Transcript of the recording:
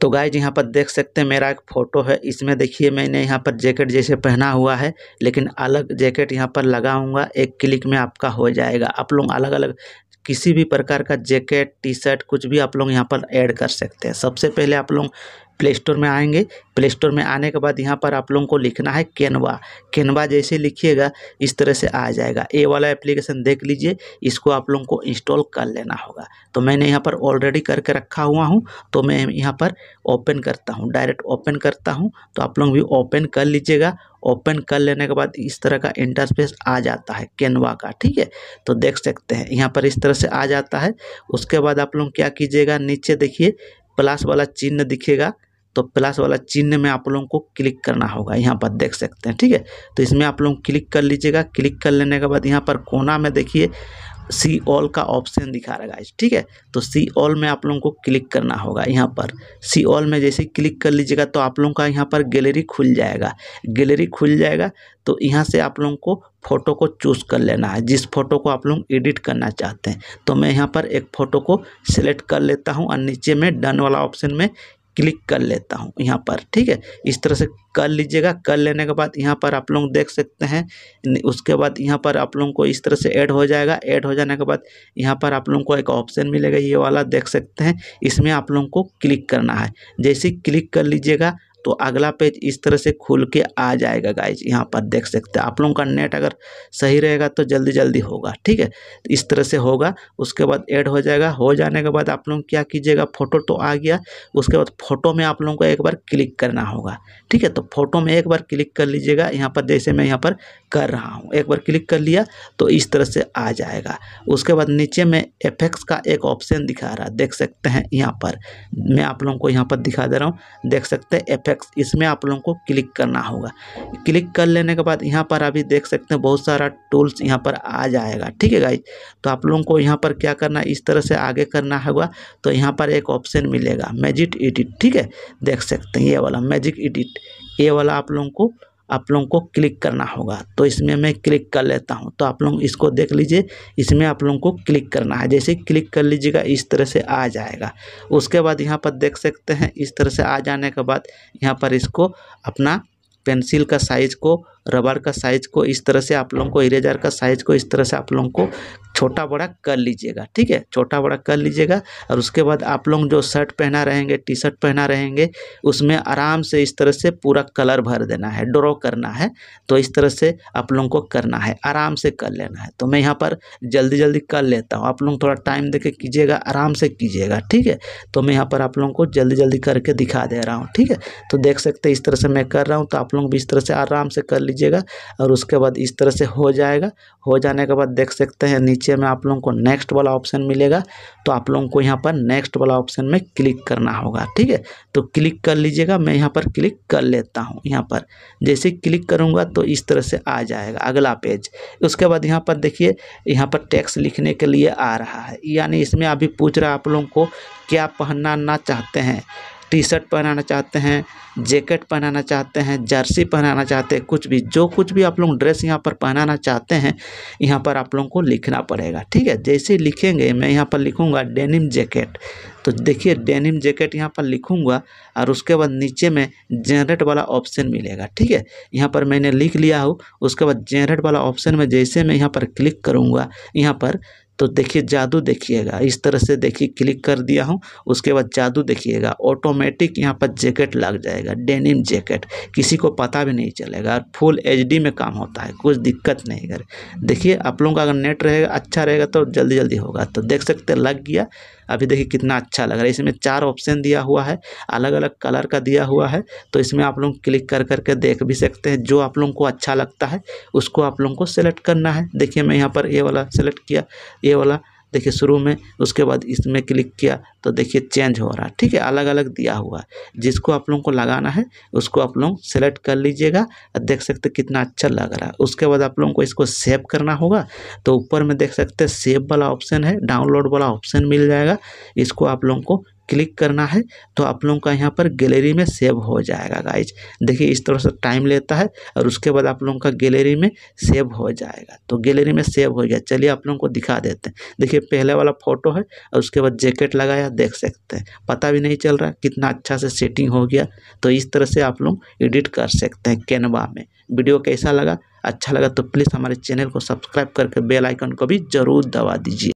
तो गाइज यहाँ पर देख सकते हैं मेरा एक फ़ोटो है इसमें देखिए मैंने यहाँ पर जैकेट जैसे पहना हुआ है लेकिन अलग जैकेट यहाँ पर लगाऊंगा एक क्लिक में आपका हो जाएगा आप लोग अलग अलग किसी भी प्रकार का जैकेट टी शर्ट कुछ भी आप लोग यहाँ पर ऐड कर सकते हैं सबसे पहले आप लोग प्ले स्टोर में आएंगे प्ले स्टोर में आने के बाद यहाँ पर आप लोगों को लिखना है कैनवा कैनवा जैसे लिखिएगा इस तरह से आ जाएगा ए वाला एप्लीकेशन देख लीजिए इसको आप लोगों को इंस्टॉल कर लेना होगा तो मैंने यहाँ पर ऑलरेडी करके रखा हुआ हूँ तो मैं यहाँ पर ओपन करता हूँ डायरेक्ट ओपन करता हूँ तो आप लोग भी ओपन कर लीजिएगा ओपन कर लेने के बाद इस तरह का इंटरफेस आ जाता है कैनवा का ठीक है तो देख सकते हैं यहाँ पर इस तरह से आ जाता है उसके बाद आप लोग क्या कीजिएगा नीचे देखिए प्लस वाला चिन्ह दिखेगा तो प्लस वाला चिन्ह में आप लोगों को क्लिक करना होगा यहाँ पर देख सकते हैं ठीक है तो इसमें आप लोग क्लिक कर लीजिएगा क्लिक कर लेने के बाद यहाँ पर कोना में देखिए सी ऑल का ऑप्शन दिखा रहा है ठीक है तो सी ऑल में आप लोगों को क्लिक करना होगा यहाँ पर सी ऑल में जैसे क्लिक कर लीजिएगा तो आप लोगों का यहाँ पर गैलरी खुल जाएगा गैलरी खुल जाएगा तो यहाँ से आप लोगों को फ़ोटो को चूज़ कर लेना है जिस फ़ोटो को आप लोग एडिट करना चाहते हैं तो मैं यहाँ पर एक फ़ोटो को सिलेक्ट कर लेता हूँ और नीचे में डन वाला ऑप्शन में क्लिक कर लेता हूँ यहाँ पर ठीक है इस तरह से कर लीजिएगा कर लेने के बाद यहाँ पर आप लोग देख सकते हैं उसके बाद यहाँ पर आप लोगों को इस तरह से ऐड हो जाएगा ऐड हो जाने के बाद यहाँ पर आप लोगों को एक ऑप्शन मिलेगा ये वाला देख सकते हैं इसमें आप लोगों को क्लिक करना है जैसे क्लिक कर लीजिएगा तो अगला पेज इस तरह से खुल के आ जाएगा गाइज यहाँ पर देख सकते हैं आप लोगों का नेट अगर सही रहेगा तो जल्दी जल्दी होगा ठीक है तो इस तरह से होगा उसके बाद ऐड हो जाएगा हो जाने के बाद आप लोग क्या कीजिएगा फ़ोटो तो आ गया उसके बाद फ़ोटो में आप लोगों को एक बार क्लिक करना होगा ठीक है तो फ़ोटो में एक बार क्लिक कर लीजिएगा यहाँ पर जैसे मैं यहाँ पर कर रहा हूँ एक बार क्लिक कर लिया तो इस तरह से आ जाएगा उसके बाद नीचे में एफेक्स का एक ऑप्शन दिखा रहा देख सकते हैं यहाँ पर मैं आप लोगों को यहाँ पर दिखा दे रहा हूँ देख सकते हैं इफेक्ट्स इसमें आप लोगों को क्लिक करना होगा क्लिक कर लेने के बाद यहाँ पर अभी देख सकते हैं बहुत सारा टूल्स यहाँ पर आ जाएगा ठीक है गाइज तो आप लोगों को यहाँ पर क्या करना इस तरह से आगे करना होगा तो यहाँ पर एक ऑप्शन मिलेगा मैजिक एडिट ठीक है देख सकते हैं ये वाला मैजिक एडिट ये वाला आप लोगों को आप लोगों को क्लिक करना होगा तो इसमें मैं क्लिक कर लेता हूँ तो आप लोग इसको देख लीजिए इसमें आप लोगों को क्लिक करना है जैसे क्लिक कर लीजिएगा इस तरह से आ जाएगा उसके बाद यहाँ पर देख सकते हैं इस तरह से आ जाने के बाद यहाँ पर इसको अपना पेंसिल का साइज़ को रबर का साइज को इस तरह से आप लोगों को इरेजर का साइज को इस तरह से आप लोगों को छोटा बड़ा कर लीजिएगा ठीक है छोटा बड़ा कर लीजिएगा और उसके बाद आप लोग जो शर्ट पहना रहेंगे टी शर्ट पहना रहेंगे उसमें आराम से इस तरह से पूरा कलर भर देना है ड्रॉ करना है तो इस तरह से आप लोगों को करना है आराम से कर लेना है तो मैं यहाँ पर जल्दी जल्दी कर लेता हूँ आप लोग थोड़ा टाइम दे के कीजिएगा आराम से कीजिएगा ठीक है तो मैं यहाँ पर आप लोगों को जल्दी जल्दी करके दिखा दे रहा हूँ ठीक है तो देख सकते इस तरह से मैं कर रहा हूँ तो आप लोग भी इस तरह से आराम से कर लीजिएगा और उसके बाद इस तरह से हो जाएगा हो जाने के बाद देख सकते हैं नीचे में आप लोगों को नेक्स्ट वाला ऑप्शन मिलेगा तो आप लोगों को यहाँ पर नेक्स्ट वाला ऑप्शन में क्लिक करना होगा ठीक है तो क्लिक कर लीजिएगा मैं यहाँ पर क्लिक कर लेता हूँ यहाँ पर जैसे क्लिक करूँगा तो इस तरह से आ जाएगा अगला पेज उसके बाद यहाँ पर देखिए यहाँ पर टैक्स लिखने के लिए आ रहा है यानी इसमें अभी पूछ रहा आप लोगों को क्या पहनना ना चाहते हैं टी शर्ट पहनाना चाहते हैं जैकेट पहनाना चाहते हैं जर्सी पहनाना चाहते हैं कुछ भी जो कुछ भी आप लोग ड्रेस यहाँ पर पहनाना चाहते हैं यहाँ पर आप लोगों को लिखना पड़ेगा ठीक है जैसे लिखेंगे मैं यहाँ पर लिखूँगा डेनिम जैकेट तो देखिए डेनिम जैकेट यहाँ पर लिखूँगा और उसके बाद नीचे में जेनरेट वाला ऑप्शन मिलेगा ठीक है यहाँ पर मैंने लिख लिया हो उसके बाद जेनरेट वाला ऑप्शन में जैसे मैं यहाँ पर क्लिक करूँगा यहाँ पर तो देखिए जादू देखिएगा इस तरह से देखिए क्लिक कर दिया हूँ उसके बाद जादू देखिएगा ऑटोमेटिक यहाँ पर जैकेट लग जाएगा डेनिम जैकेट किसी को पता भी नहीं चलेगा और फुल एच में काम होता है कुछ दिक्कत नहीं कर देखिए आप लोगों का अगर नेट रहेगा अच्छा रहेगा तो जल्दी जल्दी होगा तो देख सकते लग गया अभी देखिए कितना अच्छा लग रहा है इसमें चार ऑप्शन दिया हुआ है अलग अलग कलर का दिया हुआ है तो इसमें आप लोग क्लिक कर करके देख भी सकते हैं जो आप लोगों को अच्छा लगता है उसको आप लोगों को सेलेक्ट करना है देखिए मैं यहाँ पर ये वाला सेलेक्ट किया ये वाला देखिए शुरू में उसके बाद इसमें क्लिक किया तो देखिए चेंज हो रहा है ठीक है अलग अलग दिया हुआ है जिसको आप लोगों को लगाना है उसको आप लोग सेलेक्ट कर लीजिएगा देख सकते कितना अच्छा लग रहा है उसके बाद आप लोगों को इसको सेव करना होगा तो ऊपर में देख सकते सेव वाला ऑप्शन है डाउनलोड वाला ऑप्शन मिल जाएगा इसको आप लोगों को क्लिक करना है तो आप लोगों का यहाँ पर गैलरी में सेव हो जाएगा गाइज देखिए इस तरह से टाइम लेता है और उसके बाद आप लोगों का गैलरी में सेव हो जाएगा तो गैलरी में सेव हो गया चलिए आप लोगों को दिखा देते हैं देखिए पहले वाला फ़ोटो है और उसके बाद जैकेट लगाया देख सकते हैं पता भी नहीं चल रहा कितना अच्छा से सेटिंग हो गया तो इस तरह से आप लोग एडिट कर सकते हैं कैनवा में वीडियो कैसा लगा अच्छा लगा तो प्लीज़ हमारे चैनल को सब्सक्राइब करके बेल आइकन को भी ज़रूर दबा दीजिए